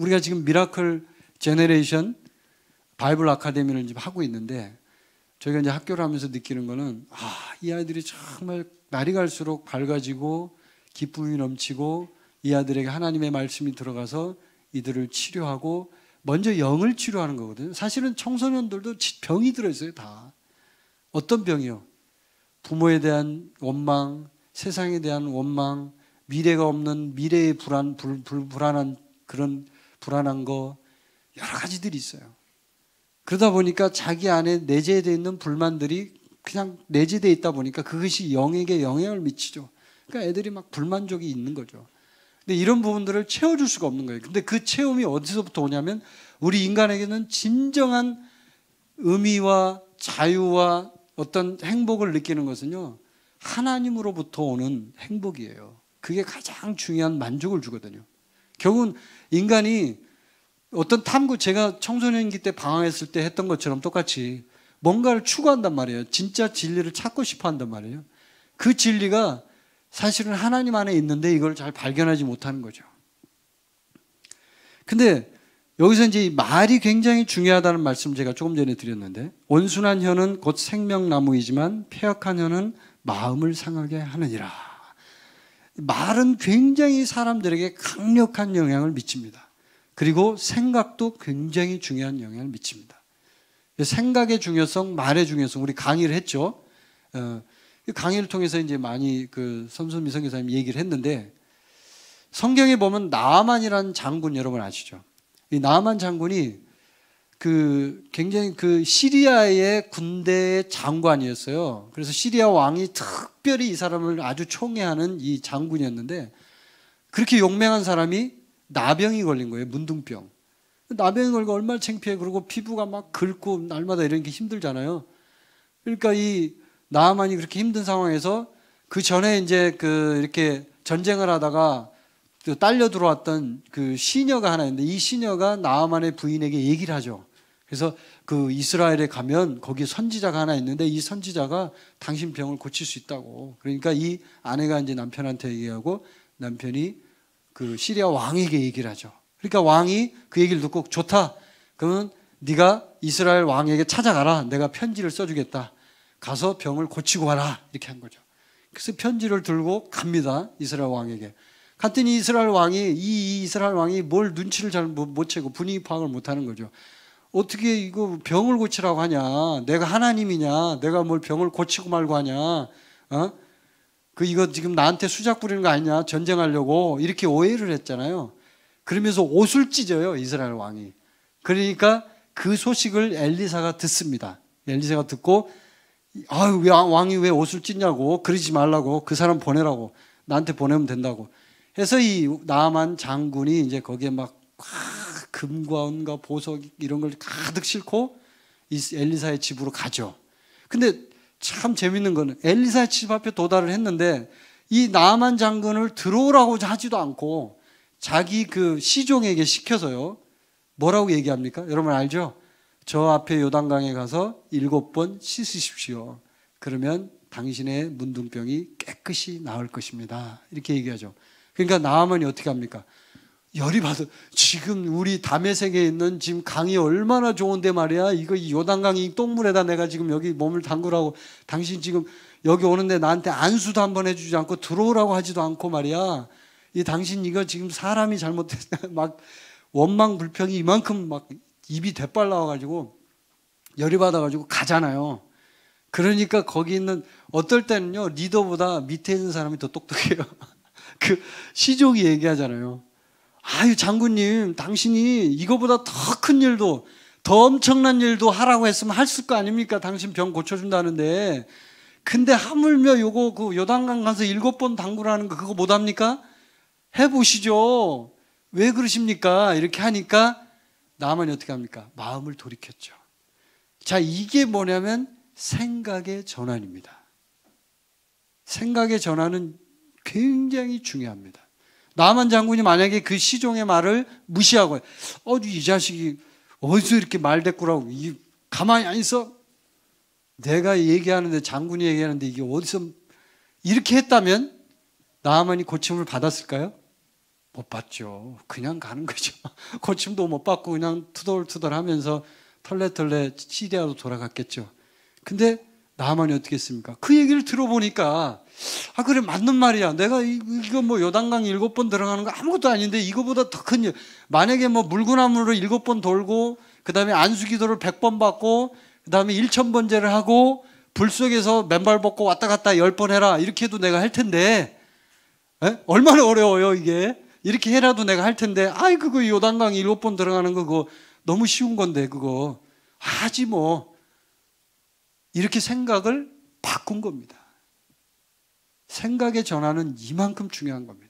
우리가 지금 미라클 제네레이션 바이블 아카데미를 지금 하고 있는데 저희가 이제 학교를 하면서 느끼는 거는 아, 이 아이들이 정말 날이 갈수록 밝아지고 기쁨이 넘치고 이 아들에게 하나님의 말씀이 들어가서 이들을 치료하고 먼저 영을 치료하는 거거든요. 사실은 청소년들도 병이 들어있어요, 다. 어떤 병이요? 부모에 대한 원망, 세상에 대한 원망, 미래가 없는 미래의 불안, 불, 불, 불안한 그런 불안한 거 여러 가지들이 있어요. 그러다 보니까 자기 안에 내재되어 있는 불만들이 그냥 내재되어 있다 보니까 그것이 영에게 영향을 미치죠. 그러니까 애들이 막 불만족이 있는 거죠. 근데 이런 부분들을 채워줄 수가 없는 거예요. 근데 그 체험이 어디서부터 오냐면 우리 인간에게는 진정한 의미와 자유와 어떤 행복을 느끼는 것은요, 하나님으로부터 오는 행복이에요. 그게 가장 중요한 만족을 주거든요. 결국은 인간이 어떤 탐구 제가 청소년기 때 방황했을 때 했던 것처럼 똑같이 뭔가를 추구한단 말이에요. 진짜 진리를 찾고 싶어 한단 말이에요. 그 진리가 사실은 하나님 안에 있는데 이걸 잘 발견하지 못하는 거죠. 근데 여기서 이제 말이 굉장히 중요하다는 말씀 제가 조금 전에 드렸는데 온순한 혀는 곧 생명나무이지만 폐역한 혀는 마음을 상하게 하느니라. 말은 굉장히 사람들에게 강력한 영향을 미칩니다. 그리고 생각도 굉장히 중요한 영향을 미칩니다. 생각의 중요성, 말의 중요성, 우리 강의를 했죠. 어, 강의를 통해서 이제 많이 그선수미성교사님 얘기를 했는데 성경에 보면 나만이라는 장군 여러분 아시죠? 이 나만 장군이 그 굉장히 그 시리아의 군대의 장관이었어요. 그래서 시리아 왕이 특별히 이 사람을 아주 총애하는 이 장군이었는데 그렇게 용맹한 사람이 나병이 걸린 거예요. 문둥병. 나병이 걸고 얼마나 창피해. 그리고 피부가 막 긁고 날마다 이런 게 힘들잖아요. 그러니까 이 나만이 그렇게 힘든 상황에서 그 전에 이제 그 이렇게 전쟁을 하다가 딸려 들어왔던 그 시녀가 하나 있는데 이 시녀가 나만의 부인에게 얘기를 하죠. 그래서 그 이스라엘에 가면 거기 선지자가 하나 있는데 이 선지자가 당신 병을 고칠 수 있다고. 그러니까 이 아내가 이제 남편한테 얘기하고 남편이 그 시리아 왕에게 얘기를 하죠. 그러니까 왕이 그 얘기를 듣고 좋다. 그러면 네가 이스라엘 왕에게 찾아가라. 내가 편지를 써주겠다. 가서 병을 고치고 와라. 이렇게 한 거죠. 그래서 편지를 들고 갑니다. 이스라엘 왕에게. 갔더니 이스라엘 왕이 이 이스라엘 왕이 뭘 눈치를 잘 못 채고 분위기 파악을 못 하는 거죠. 어떻게 이거 병을 고치라고 하냐? 내가 하나님이냐? 내가 뭘 병을 고치고 말고 하냐? 어? 그 이거 지금 나한테 수작 부리는 거 아니냐? 전쟁하려고 이렇게 오해를 했잖아요. 그러면서 옷을 찢어요 이스라엘 왕이. 그러니까 그 소식을 엘리사가 듣습니다. 엘리사가 듣고 아유 왕이 왜 옷을 찢냐고 그러지 말라고 그 사람 보내라고 나한테 보내면 된다고 해서 이 나만 장군이 이제 거기에 막 금관과 보석 이런 걸 가득 싣고 엘리사의 집으로 가죠. 근데 참 재밌는 거는 엘리사의 집 앞에 도달을 했는데 이 나만 장군을 들어오라고 하지도 않고 자기 그 시종에게 시켜서요. 뭐라고 얘기합니까? 여러분 알죠? 저 앞에 요단강에 가서 일곱 번 씻으십시오. 그러면 당신의 문둥병이 깨끗이 나을 것입니다. 이렇게 얘기하죠. 그러니까 나만이 어떻게 합니까? 열이 받아. 지금 우리 담의 세계에 있는 지금 강이 얼마나 좋은데 말이야. 이거 이 요단강이 똥물에다 내가 지금 여기 몸을 담그라고 당신 지금 여기 오는데 나한테 안수도 한 번 해주지 않고 들어오라고 하지도 않고 말이야. 이 당신 이거 지금 사람이 잘못됐다막 원망 불평이 이만큼 막 입이 대빨 나와가지고 열이 받아가지고 가잖아요. 그러니까 거기 있는 어떨 때는요 리더보다 밑에 있는 사람이 더 똑똑해요. 그 시종이 얘기하잖아요. 아유 장군님 당신이 이거보다 더 큰 일도 더 엄청난 일도 하라고 했으면 할수거 아닙니까? 당신 병 고쳐준다는데 근데 하물며 요거 그 요단강 가서 일곱 번 당구라는 거 그거 못 합니까? 해보시죠. 왜 그러십니까? 이렇게 하니까 나만이 어떻게 합니까? 마음을 돌이켰죠. 자 이게 뭐냐면 생각의 전환입니다. 생각의 전환은 굉장히 중요합니다. 남한 장군이 만약에 그 시종의 말을 무시하고 어이 자식이 어디서 이렇게 말대꾸라고 이 가만히 안 있어 내가 얘기하는데 장군이 얘기하는데 이게 어디서 이렇게 했다면 남한이 고침을 받았을까요? 못 받죠. 그냥 가는 거죠. 고침도 못 받고 그냥 투덜투덜 하면서 털레털레 시대하로 돌아갔겠죠. 근데 남한이 어떻게 했습니까? 그 얘기를 들어보니까 아 그래 맞는 말이야. 내가 이, 거뭐 요단강 일곱 번 들어가는 거 아무것도 아닌데 이거보다 더큰 일. 만약에 뭐 물구나무로 일곱 번 돌고 그다음에 안수기도를 백 번 받고 그다음에 일천 번제를 하고 불 속에서 맨발 벗고 왔다 갔다 열 번 해라 이렇게 해도 내가 할 텐데 에? 얼마나 어려워요 이게 이렇게 해라도 내가 할 텐데 아이 그거 요단강 일곱 번 들어가는 거 그거 너무 쉬운 건데 그거 하지 뭐 이렇게 생각을 바꾼 겁니다. 생각의 전환은 이만큼 중요한 겁니다.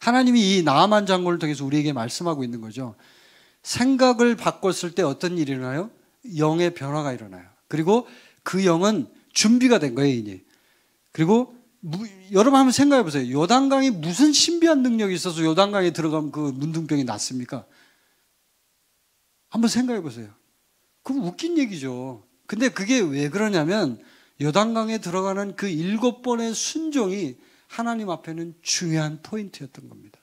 하나님이 이나만 장군을 통해서 우리에게 말씀하고 있는 거죠. 생각을 바꿨을 때 어떤 일이 일어나요? 영의 변화가 일어나요. 그리고 그 영은 준비가 된 거예요, 이제. 그리고 무, 여러분 한번 생각해 보세요. 요단강이 무슨 신비한 능력이 있어서 요단강에 들어가면 그 문둥병이 났습니까? 한번 생각해 보세요. 그럼 웃긴 얘기죠. 근데 그게 왜 그러냐면 여단강에 들어가는 그 일곱 번의 순종이 하나님 앞에는 중요한 포인트였던 겁니다.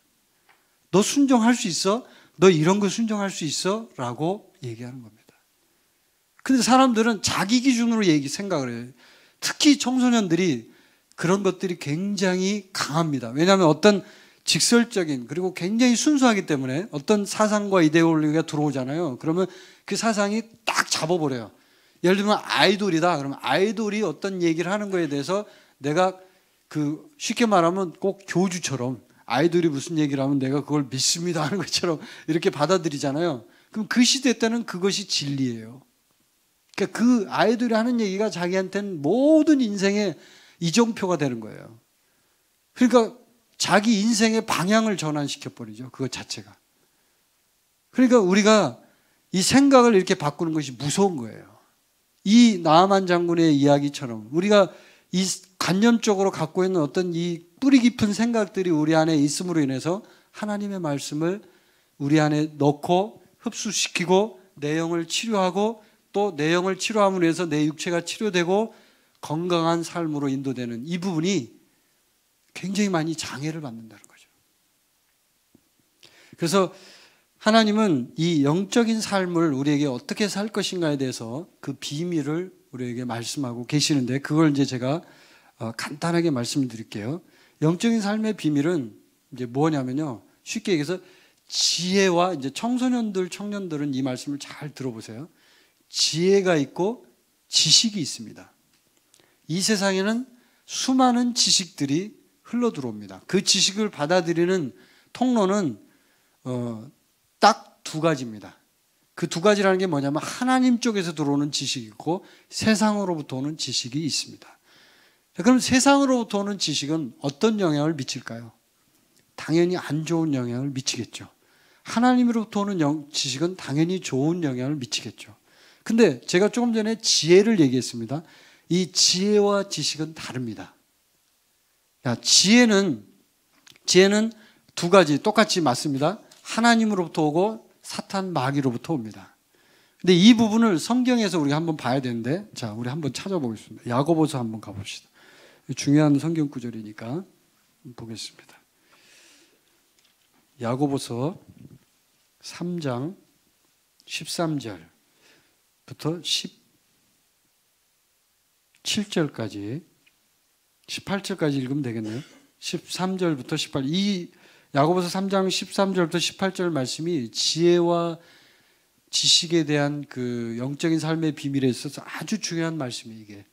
너 순종할 수 있어? 너 이런 거 순종할 수 있어? 라고 얘기하는 겁니다. 근데 사람들은 자기 기준으로 얘기, 생각을 해요. 특히 청소년들이 그런 것들이 굉장히 강합니다. 왜냐하면 어떤 직설적인 그리고 굉장히 순수하기 때문에 어떤 사상과 이데올로기가 들어오잖아요. 그러면 그 사상이 딱 잡아버려요. 예를 들면 아이돌이다. 그러면 아이돌이 어떤 얘기를 하는 거에 대해서 내가 그 쉽게 말하면 꼭 교주처럼 아이돌이 무슨 얘기를 하면 내가 그걸 믿습니다 하는 것처럼 이렇게 받아들이잖아요. 그럼 그 시대 때는 그것이 진리예요. 그러니까 그 아이돌이 하는 얘기가 자기한테는 모든 인생의 이정표가 되는 거예요. 그러니까 자기 인생의 방향을 전환시켜 버리죠. 그것 자체가. 그러니까 우리가 이 생각을 이렇게 바꾸는 것이 무서운 거예요. 이 나만 장군의 이야기처럼 우리가 이 관념적으로 갖고 있는 어떤 이 뿌리 깊은 생각들이 우리 안에 있음으로 인해서 하나님의 말씀을 우리 안에 넣고 흡수시키고 내용을 치료하고 또 내용을 치료함으로 해서 내 육체가 치료되고 건강한 삶으로 인도되는 이 부분이 굉장히 많이 장애를 받는다는 거죠. 그래서 하나님은 이 영적인 삶을 우리에게 어떻게 살 것인가에 대해서 그 비밀을 우리에게 말씀하고 계시는데 그걸 이제 제가 어, 간단하게 말씀드릴게요. 영적인 삶의 비밀은 이제 뭐냐면요. 쉽게 얘기해서 지혜와 이제 청소년들, 청년들은 이 말씀을 잘 들어보세요. 지혜가 있고 지식이 있습니다. 이 세상에는 수많은 지식들이 흘러 들어옵니다. 그 지식을 받아들이는 통로는 어, 딱두 가지입니다. 그 두 가지라는 게 뭐냐면 하나님 쪽에서 들어오는 지식이 있고 세상으로부터 오는 지식이 있습니다. 그럼 세상으로부터 오는 지식은 어떤 영향을 미칠까요? 당연히 안 좋은 영향을 미치겠죠. 하나님으로부터 오는 영, 지식은 당연히 좋은 영향을 미치겠죠. 근데 제가 조금 전에 지혜를 얘기했습니다. 이 지혜와 지식은 다릅니다. 야, 지혜는, 지혜는 두 가지 똑같이 맞습니다. 하나님으로부터 오고 사탄 마귀로부터 옵니다. 근데 이 부분을 성경에서 우리가 한번 봐야 되는데 자, 우리 한번 찾아보겠습니다. 야고보서 한번 가 봅시다. 중요한 성경 구절이니까 보겠습니다. 야고보서 3장 13절부터 17절까지 18절까지 읽으면 되겠네요. 13절부터 18. 이 야고보서 3장 13절부터 18절 말씀이 지혜와 지식에 대한 그 영적인 삶의 비밀에 있어서 아주 중요한 말씀이 이게.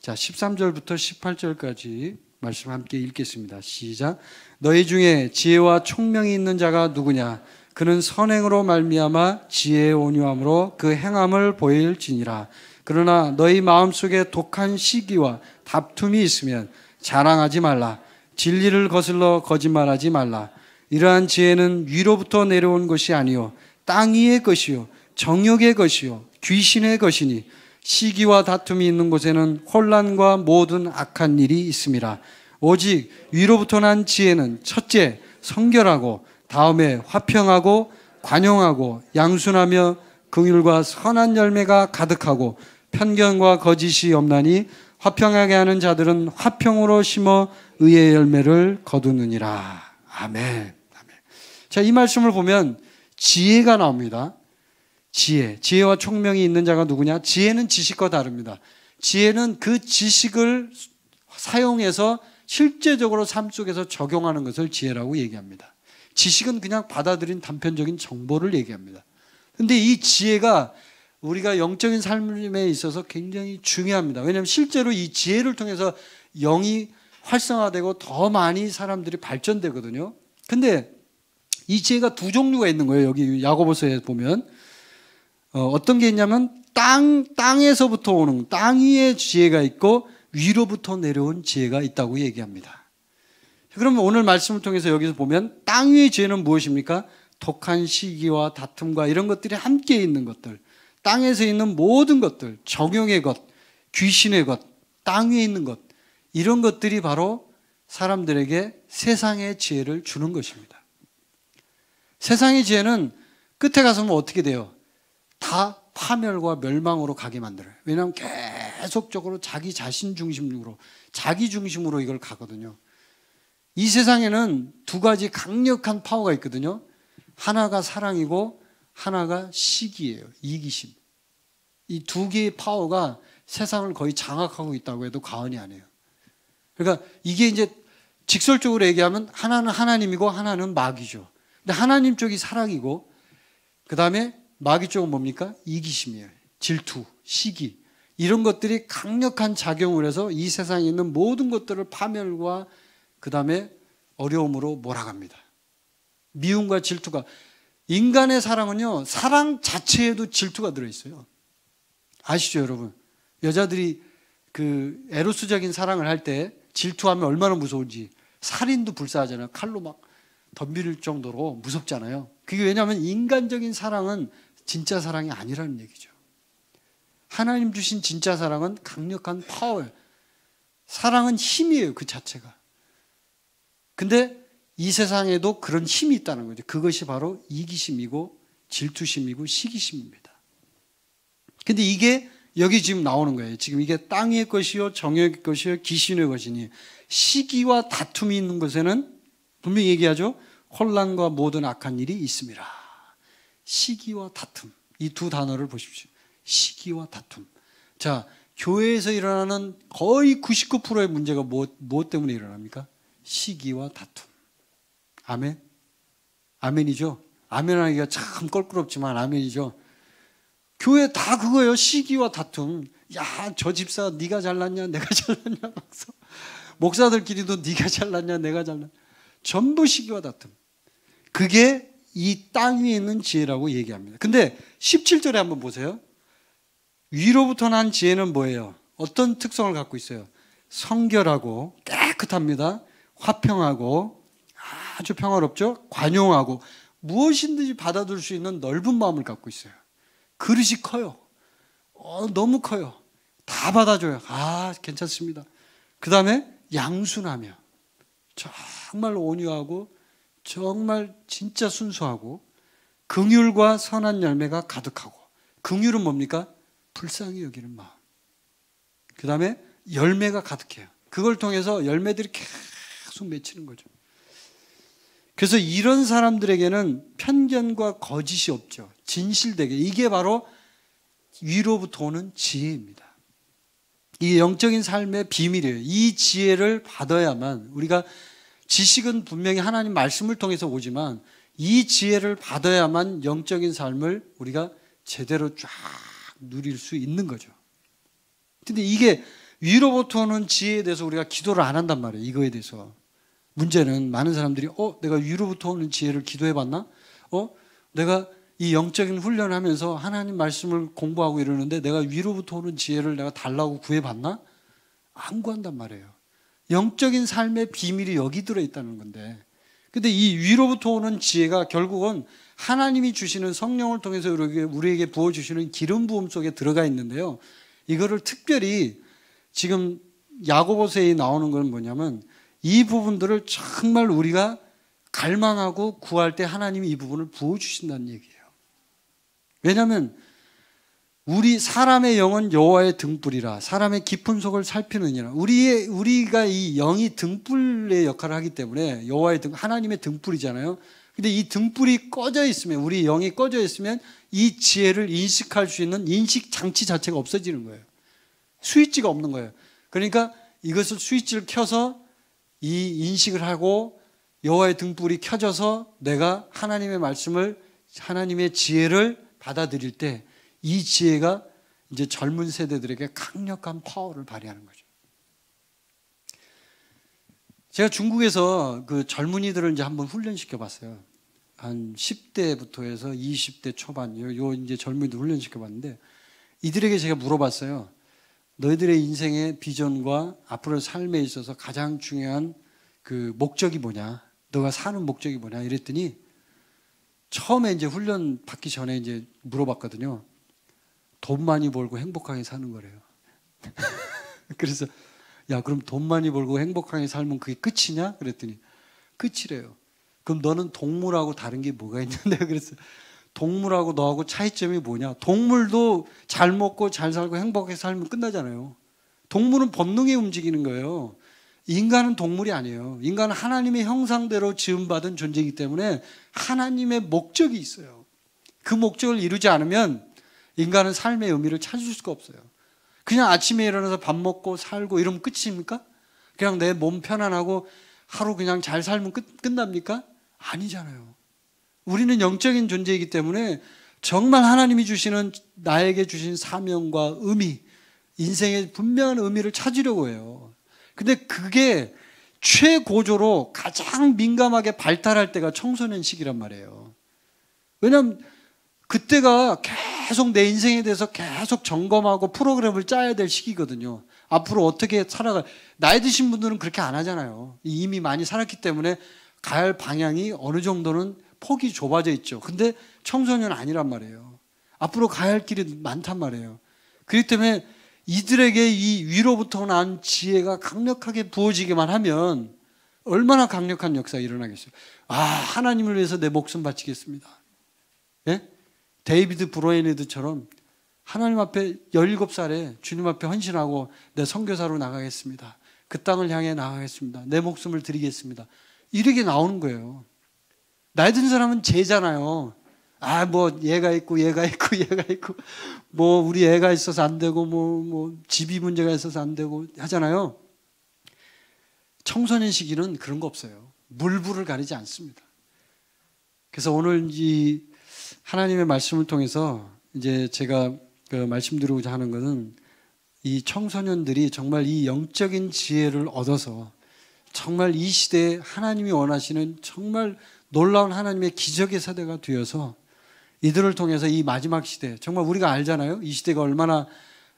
자, 13절부터 18절까지 말씀 함께 읽겠습니다. 시작. 너희 중에 지혜와 총명이 있는 자가 누구냐? 그는 선행으로 말미암아 지혜의 온유함으로 그 행함을 보일지니라. 그러나 너희 마음속에 독한 시기와 다툼이 있으면 자랑하지 말라. 진리를 거슬러 거짓말하지 말라. 이러한 지혜는 위로부터 내려온 것이 아니요 땅 위의 것이요 정욕의 것이요 귀신의 것이니 시기와 다툼이 있는 곳에는 혼란과 모든 악한 일이 있습니다. 오직 위로부터 난 지혜는 첫째 성결하고 다음에 화평하고 관용하고 양순하며 긍휼과 선한 열매가 가득하고 편견과 거짓이 없나니 화평하게 하는 자들은 화평으로 심어 의의 열매를 거두느니라. 아멘. 아멘. 자, 이 말씀을 보면 지혜가 나옵니다. 지혜. 지혜와 총명이 있는 자가 누구냐? 지혜는 지식과 다릅니다. 지혜는 그 지식을 사용해서 실제적으로 삶 속에서 적용하는 것을 지혜라고 얘기합니다. 지식은 그냥 받아들인 단편적인 정보를 얘기합니다. 근데 이 지혜가 우리가 영적인 삶에 있어서 굉장히 중요합니다. 왜냐하면 실제로 이 지혜를 통해서 영이 활성화되고 더 많이 사람들이 발전되거든요. 근데 이 지혜가 두 종류가 있는 거예요. 여기 야고보서에 보면 어, 떤게 있냐면 땅 땅에서부터 오는 땅 위의 지혜가 있고 위로부터 내려온 지혜가 있다고 얘기합니다. 그러면 오늘 말씀을 통해서 여기서 보면 땅 위의 지혜는 무엇입니까? 독한 시기와 다툼과 이런 것들이 함께 있는 것들, 땅에서 있는 모든 것들, 정용의 것, 귀신의 것, 땅 위에 있는 것 이런 것들이 바로 사람들에게 세상의 지혜를 주는 것입니다. 세상의 지혜는 끝에 가서는 어떻게 돼요? 다 파멸과 멸망으로 가게 만들어요. 왜냐하면 계속적으로 자기 자신 중심으로, 자기 중심으로 이걸 가거든요. 이 세상에는 두 가지 강력한 파워가 있거든요. 하나가 사랑이고 하나가 시기예요. 이기심. 이 두 개의 파워가 세상을 거의 장악하고 있다고 해도 과언이 아니에요. 그러니까 이게 이제 직설적으로 얘기하면 하나는 하나님이고 하나는 마귀죠. 근데 하나님 쪽이 사랑이고 그 다음에 마귀 쪽은 뭡니까? 이기심이에요. 질투, 시기 이런 것들이 강력한 작용을 해서 이 세상에 있는 모든 것들을 파멸과 그 다음에 어려움으로 몰아갑니다. 미움과 질투가 인간의 사랑은요 사랑 자체에도 질투가 들어 있어요. 아시죠 여러분? 여자들이 그 에로스적인 사랑을 할때 질투하면 얼마나 무서운지 살인도 불사하잖아요. 칼로 막 덤빌 정도로 무섭잖아요. 그게 왜냐하면 인간적인 사랑은 진짜 사랑이 아니라는 얘기죠. 하나님 주신 진짜 사랑은 강력한 파워. 사랑은 힘이에요, 그 자체가. 근데 이 세상에도 그런 힘이 있다는 거죠. 그것이 바로 이기심이고 질투심이고 시기심입니다. 근데 이게 여기 지금 나오는 거예요. 지금 이게 땅의 것이요, 정욕의 것이요, 귀신의 것이니 시기와 다툼이 있는 것에는 분명히 얘기하죠. 혼란과 모든 악한 일이 있습니다. 시기와 다툼. 이 두 단어를 보십시오. 시기와 다툼. 자, 교회에서 일어나는 거의 99%의 문제가 무엇, 뭐, 무엇 때문에 일어납니까? 시기와 다툼. 아멘? 아멘이죠? 아멘하기가 참 껄끄럽지만 아멘이죠? 교회 다 그거예요. 시기와 다툼. 야, 저 집사 네가 잘났냐? 내가 잘났냐? 막서 목사들끼리도 네가 잘났냐? 내가 잘났냐? 전부 시기와 다툼. 그게 이 땅 위에 있는 지혜라고 얘기합니다. 근데 17절에 한번 보세요. 위로부터 난 지혜는 뭐예요? 어떤 특성을 갖고 있어요? 성결하고 깨끗합니다. 화평하고 아주 평화롭죠? 관용하고 무엇인든지 받아들일 수 있는 넓은 마음을 갖고 있어요. 그릇이 커요. 어, 너무 커요. 다 받아줘요. 아, 괜찮습니다. 그 다음에 양순하며 정말 온유하고 정말 진짜 순수하고 긍휼과 선한 열매가 가득하고 긍휼은 뭡니까? 불쌍히 여기는 마음. 그 다음에 열매가 가득해요. 그걸 통해서 열매들이 계속 맺히는 거죠. 그래서 이런 사람들에게는 편견과 거짓이 없죠. 진실되게. 이게 바로 위로부터 오는 지혜입니다. 이 영적인 삶의 비밀이에요. 이 지혜를 받아야만 우리가 지식은 분명히 하나님 말씀을 통해서 오지만 이 지혜를 받아야만 영적인 삶을 우리가 제대로 쫙 누릴 수 있는 거죠. 근데 이게 위로부터 오는 지혜에 대해서 우리가 기도를 안 한단 말이에요. 이거에 대해서. 문제는 많은 사람들이 어 내가 위로부터 오는 지혜를 기도해 봤나? 어 내가 이 영적인 훈련하면서 하나님 말씀을 공부하고 이러는데 내가 위로부터 오는 지혜를 내가 달라고 구해 봤나? 안 구한단 말이에요. 영적인 삶의 비밀이 여기 들어 있다는 건데. 근데 이 위로부터 오는 지혜가 결국은 하나님이 주시는 성령을 통해서 우리에게 부어 주시는 기름 부음 속에 들어가 있는데요. 이거를 특별히 지금 야고보서에 나오는 건 뭐냐면 이 부분들을 정말 우리가 갈망하고 구할 때 하나님이 이 부분을 부어주신다는 얘기예요. 왜냐하면 우리 사람의 영은 여호와의 등불이라 사람의 깊은 속을 살피느니라 우리의 우리가 이 영이 등불의 역할을 하기 때문에 여호와의 등 하나님의 등불이잖아요. 근데 이 등불이 꺼져 있으면 우리 영이 꺼져 있으면 이 지혜를 인식할 수 있는 인식 장치 자체가 없어지는 거예요. 스위치가 없는 거예요. 그러니까 이것을 스위치를 켜서 이 인식을 하고 여호와의 등불이 켜져서 내가 하나님의 말씀을 하나님의 지혜를 받아들일 때 이 지혜가 이제 젊은 세대들에게 강력한 파워를 발휘하는 거죠. 제가 중국에서 그 젊은이들을 이제 한번 훈련시켜 봤어요. 한 10대부터 해서 20대 초반 요, 이제 젊은이들 훈련시켜 봤는데 이들에게 제가 물어봤어요. 너희들의 인생의 비전과 앞으로 삶에 있어서 가장 중요한 그 목적이 뭐냐? 너가 사는 목적이 뭐냐? 이랬더니 처음에 이제 훈련 받기 전에 이제 물어봤거든요. 돈 많이 벌고 행복하게 사는 거래요. 그래서 야, 그럼 돈 많이 벌고 행복하게 살면 그게 끝이냐? 그랬더니 끝이래요. 그럼 너는 동물하고 다른 게 뭐가 있냐? 내그랬어 동물하고 너하고 차이점이 뭐냐? 동물도 잘 먹고 잘 살고 행복하게 살면 끝나잖아요. 동물은 본능이 움직이는 거예요. 인간은 동물이 아니에요. 인간은 하나님의 형상대로 지음받은 존재이기 때문에 하나님의 목적이 있어요. 그 목적을 이루지 않으면 인간은 삶의 의미를 찾을 수가 없어요. 그냥 아침에 일어나서 밥 먹고 살고 이러면 끝입니까? 그냥 내 몸 편안하고 하루 그냥 잘 살면 끝, 끝납니까? 아니잖아요. 우리는 영적인 존재이기 때문에 정말 하나님이 주시는 나에게 주신 사명과 의미, 인생의 분명한 의미를 찾으려고 해요. 근데 그게 최고조로 가장 민감하게 발달할 때가 청소년 시기란 말이에요. 왜냐면 하 그때가 계속 내 인생에 대해서 계속 점검하고 프로그램을 짜야 될 시기거든요. 앞으로 어떻게 살아갈, 나이 드신 분들은 그렇게 안 하잖아요. 이미 많이 살았기 때문에 갈 방향이 어느 정도는 폭이 좁아져 있죠. 근데 청소년 아니란 말이에요. 앞으로 가야 할 길이 많단 말이에요. 그렇기 때문에 이들에게 이 위로부터 난 지혜가 강력하게 부어지기만 하면 얼마나 강력한 역사가 일어나겠어요. 아, 하나님을 위해서 내 목숨 바치겠습니다. 예? 데이비드 브로엔네드처럼 하나님 앞에 17살에 주님 앞에 헌신하고 내 선교사로 나가겠습니다. 그 땅을 향해 나가겠습니다. 내 목숨을 드리겠습니다. 이렇게 나오는 거예요. 나이 든 사람은 죄잖아요. 아, 뭐, 얘가 있고, 얘가 있고, 얘가 있고, 뭐, 우리 애가 있어서 안 되고, 뭐, 뭐, 집이 문제가 있어서 안 되고 하잖아요. 청소년 시기는 그런 거 없어요. 물부를 가리지 않습니다. 그래서 오늘 이 하나님의 말씀을 통해서 이제 제가 그 말씀드리고자 하는 것은 이 청소년들이 정말 이 영적인 지혜를 얻어서 정말 이 시대에 하나님이 원하시는 정말 놀라운 하나님의 기적의 세대가 되어서 이들을 통해서 이 마지막 시대, 정말 우리가 알잖아요. 이 시대가 얼마나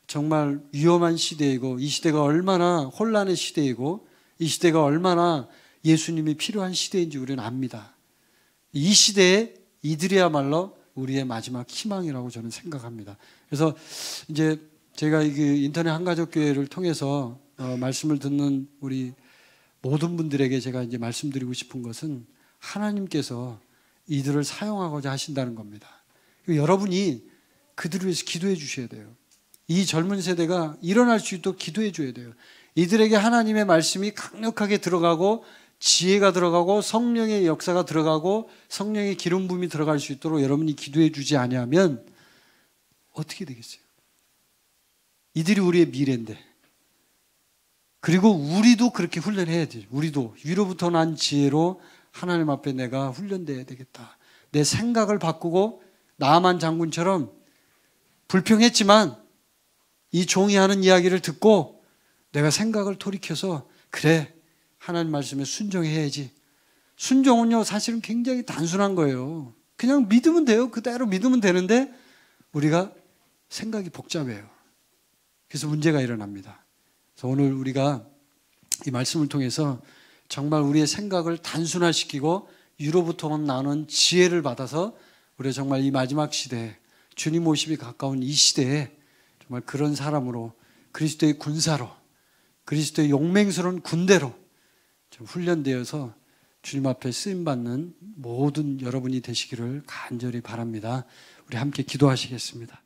정말 위험한 시대이고, 이 시대가 얼마나 혼란의 시대이고, 이 시대가 얼마나 예수님이 필요한 시대인지 우리는 압니다. 이 시대에 이들이야말로 우리의 마지막 희망이라고 저는 생각합니다. 그래서 이제 제가 이 그 인터넷 한가족교회를 통해서 어 말씀을 듣는 우리 모든 분들에게 제가 이제 말씀드리고 싶은 것은 하나님께서 이들을 사용하고자 하신다는 겁니다. 여러분이 그들을 위해서 기도해 주셔야 돼요. 이 젊은 세대가 일어날 수 있도록 기도해 줘야 돼요. 이들에게 하나님의 말씀이 강력하게 들어가고 지혜가 들어가고 성령의 역사가 들어가고 성령의 기름 부이 들어갈 수 있도록 여러분이 기도해 주지 않으면 어떻게 되겠어요? 이들이 우리의 미래인데. 그리고 우리도 그렇게 훈련해야 돼요. 우리도 위로부터 난 지혜로 하나님 앞에 내가 훈련되어야 되겠다. 내 생각을 바꾸고 나만 장군처럼 불평했지만 이 종이 하는 이야기를 듣고 내가 생각을 돌이켜서 그래 하나님 말씀에 순종해야지. 순종은요 사실은 굉장히 단순한 거예요. 그냥 믿으면 돼요. 그대로 믿으면 되는데 우리가 생각이 복잡해요. 그래서 문제가 일어납니다. 그래서 오늘 우리가 이 말씀을 통해서 정말 우리의 생각을 단순화시키고 유로부터 나는 지혜를 받아서 우리 정말 이 마지막 시대에 주님 모습이 가까운 이 시대에 정말 그런 사람으로 그리스도의 군사로 그리스도의 용맹스러운 군대로 좀 훈련되어서 주님 앞에 쓰임 받는 모든 여러분이 되시기를 간절히 바랍니다. 우리 함께 기도하시겠습니다.